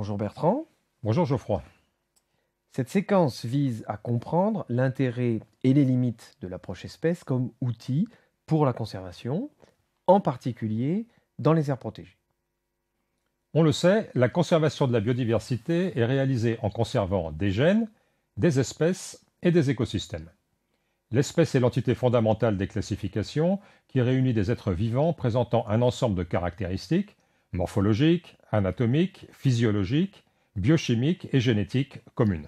Bonjour Bertrand. Bonjour Geoffroy. Cette séquence vise à comprendre l'intérêt et les limites de l'approche espèce comme outil pour la conservation, en particulier dans les aires protégées. On le sait, la conservation de la biodiversité est réalisée en conservant des gènes, des espèces et des écosystèmes. L'espèce est l'entité fondamentale des classifications qui réunit des êtres vivants présentant un ensemble de caractéristiques morphologiques, anatomiques, physiologiques, biochimiques et génétique communes.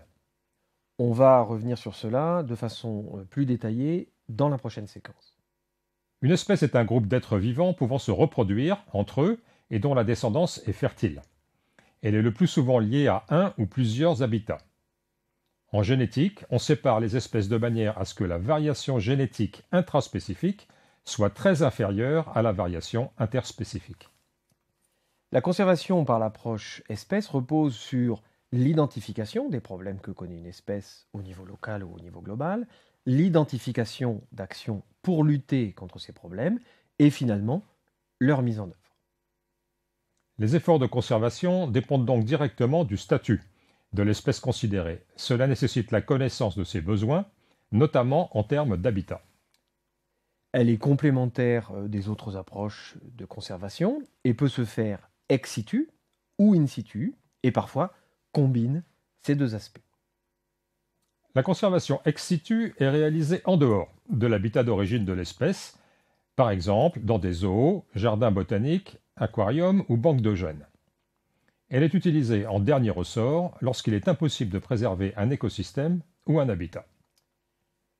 On va revenir sur cela de façon euh, plus détaillée dans la prochaine séquence. Une espèce est un groupe d'êtres vivants pouvant se reproduire entre eux et dont la descendance est fertile. Elle est le plus souvent liée à un ou plusieurs habitats. En génétique, on sépare les espèces de manière à ce que la variation génétique intraspécifique soit très inférieure à la variation interspécifique. La conservation par l'approche espèce repose sur l'identification des problèmes que connaît une espèce au niveau local ou au niveau global, l'identification d'actions pour lutter contre ces problèmes et finalement leur mise en œuvre. Les efforts de conservation dépendent donc directement du statut de l'espèce considérée. Cela nécessite la connaissance de ses besoins, notamment en termes d'habitat. Elle est complémentaire euh, des autres approches de conservation et peut se faire ex situ ou in situ, et parfois combine ces deux aspects. La conservation ex situ est réalisée en dehors de l'habitat d'origine de l'espèce, par exemple dans des zoos, jardins botaniques, aquariums ou banques de gènes. Elle est utilisée en dernier ressort lorsqu'il est impossible de préserver un écosystème ou un habitat.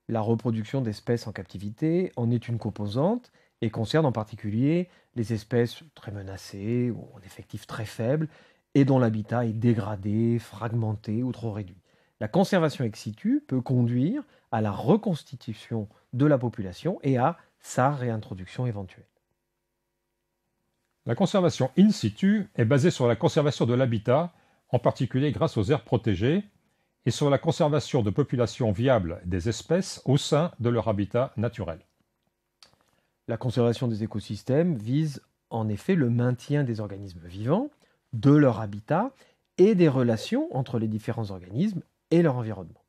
La reproduction d'espèces en captivité en est une composante et concerne en particulier les espèces très menacées ou en effectif très faible et dont l'habitat est dégradé, fragmenté ou trop réduit. La conservation ex situ peut conduire à la reconstitution de la population et à sa réintroduction éventuelle. La conservation in situ est basée sur la conservation de l'habitat, en particulier grâce aux aires protégées, et sur la conservation de populations viables des espèces au sein de leur habitat naturel. La conservation des écosystèmes vise en effet le maintien des organismes vivants, de leur habitat et des relations entre les différents organismes et leur environnement.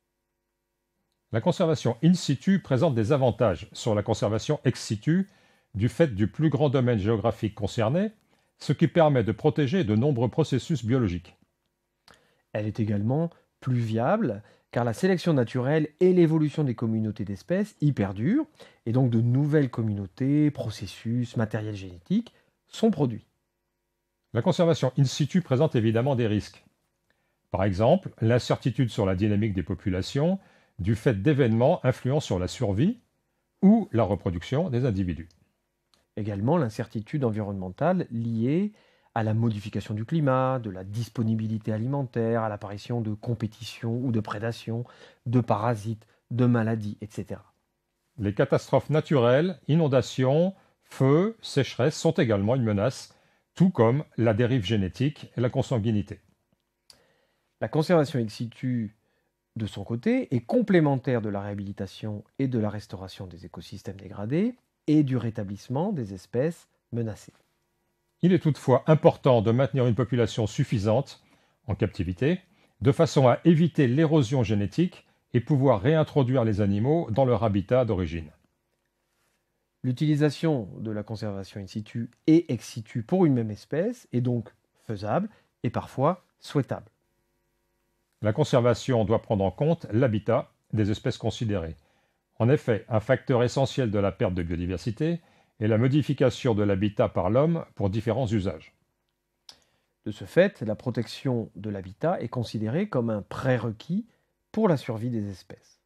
La conservation in situ présente des avantages sur la conservation ex situ du fait du plus grand domaine géographique concerné, ce qui permet de protéger de nombreux processus biologiques. Elle est également plus viable car la sélection naturelle et l'évolution des communautés d'espèces y et donc de nouvelles communautés, processus, matériel génétique sont produits. La conservation in situ présente évidemment des risques. Par exemple, l'incertitude sur la dynamique des populations du fait d'événements influents sur la survie ou la reproduction des individus. Également l'incertitude environnementale liée à la modification du climat, de la disponibilité alimentaire, à l'apparition de compétitions ou de prédations, de parasites, de maladies, etc. Les catastrophes naturelles, inondations, feux, sécheresses sont également une menace, tout comme la dérive génétique et la consanguinité. La conservation ex situ, de son côté, est complémentaire de la réhabilitation et de la restauration des écosystèmes dégradés et du rétablissement des espèces menacées. Il est toutefois important de maintenir une population suffisante, en captivité, de façon à éviter l'érosion génétique et pouvoir réintroduire les animaux dans leur habitat d'origine. L'utilisation de la conservation in situ et ex situ pour une même espèce est donc faisable et parfois souhaitable. La conservation doit prendre en compte l'habitat des espèces considérées. En effet, un facteur essentiel de la perte de biodiversité et la modification de l'habitat par l'homme pour différents usages. De ce fait, la protection de l'habitat est considérée comme un prérequis pour la survie des espèces.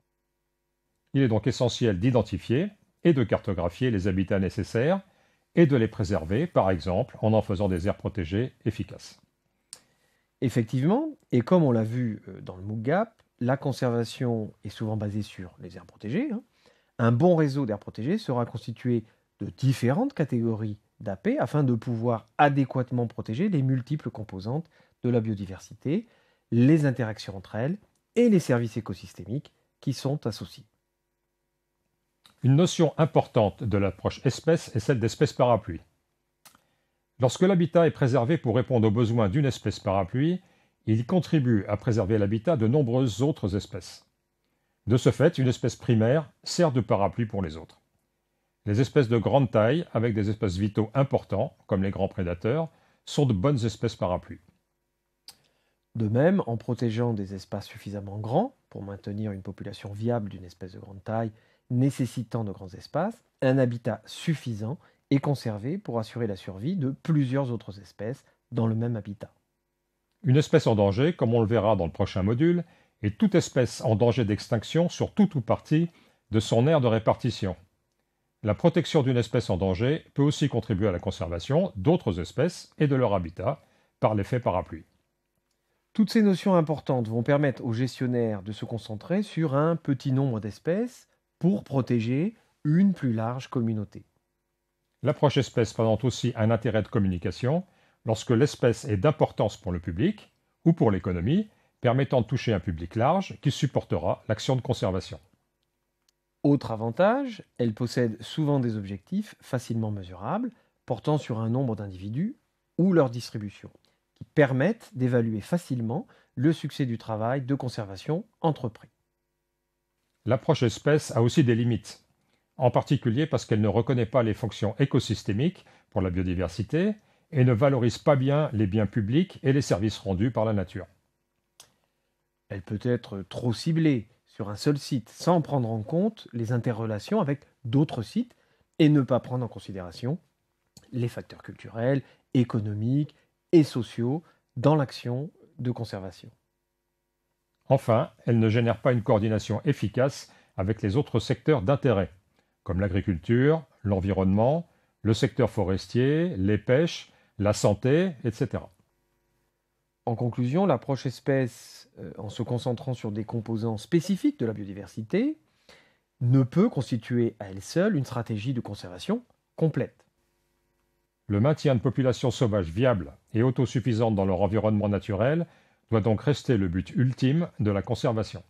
Il est donc essentiel d'identifier et de cartographier les habitats nécessaires et de les préserver, par exemple en en faisant des aires protégées efficaces. Effectivement, et comme on l'a vu euh, dans le MOOC Gap, la conservation est souvent basée sur les aires protégées. Hein. Un bon réseau d'aires protégées sera constitué de différentes catégories d'AP afin de pouvoir adéquatement protéger les multiples composantes de la biodiversité, les interactions entre elles et les services écosystémiques qui sont associés. Une notion importante de l'approche espèce est celle d'espèce parapluie. Lorsque l'habitat est préservé pour répondre aux besoins d'une espèce parapluie, il contribue à préserver l'habitat de nombreuses autres espèces. De ce fait, une espèce primaire sert de parapluie pour les autres. Les espèces de grande taille, avec des espaces vitaux importants, comme les grands prédateurs, sont de bonnes espèces parapluies. De même, en protégeant des espaces suffisamment grands pour maintenir une population viable d'une espèce de grande taille nécessitant de grands espaces, un habitat suffisant est conservé pour assurer la survie de plusieurs autres espèces dans le même habitat. Une espèce en danger, comme on le verra dans le prochain module, est toute espèce en danger d'extinction sur toute ou partie de son aire de répartition. La protection d'une espèce en danger peut aussi contribuer à la conservation d'autres espèces et de leur habitat par l'effet parapluie. Toutes ces notions importantes vont permettre aux gestionnaires de se concentrer sur un petit nombre d'espèces pour protéger une plus large communauté. L'approche espèce présente aussi un intérêt de communication lorsque l'espèce est d'importance pour le public ou pour l'économie, permettant de toucher un public large qui supportera l'action de conservation. Autre avantage, elle possède souvent des objectifs facilement mesurables, portant sur un nombre d'individus ou leur distribution, qui permettent d'évaluer facilement le succès du travail de conservation entrepris. L'approche espèce a aussi des limites, en particulier parce qu'elle ne reconnaît pas les fonctions écosystémiques pour la biodiversité et ne valorise pas bien les biens publics et les services rendus par la nature. Elle peut être trop ciblée sur un seul site sans prendre en compte les interrelations avec d'autres sites et ne pas prendre en considération les facteurs culturels, économiques et sociaux dans l'action de conservation. Enfin, elle ne génère pas une coordination efficace avec les autres secteurs d'intérêt, comme l'agriculture, l'environnement, le secteur forestier, les pêches, la santé, etc. En conclusion, l'approche espèce, euh, en se concentrant sur des composants spécifiques de la biodiversité, ne peut constituer à elle seule une stratégie de conservation complète. Le maintien de populations sauvages viables et autosuffisantes dans leur environnement naturel doit donc rester le but ultime de la conservation.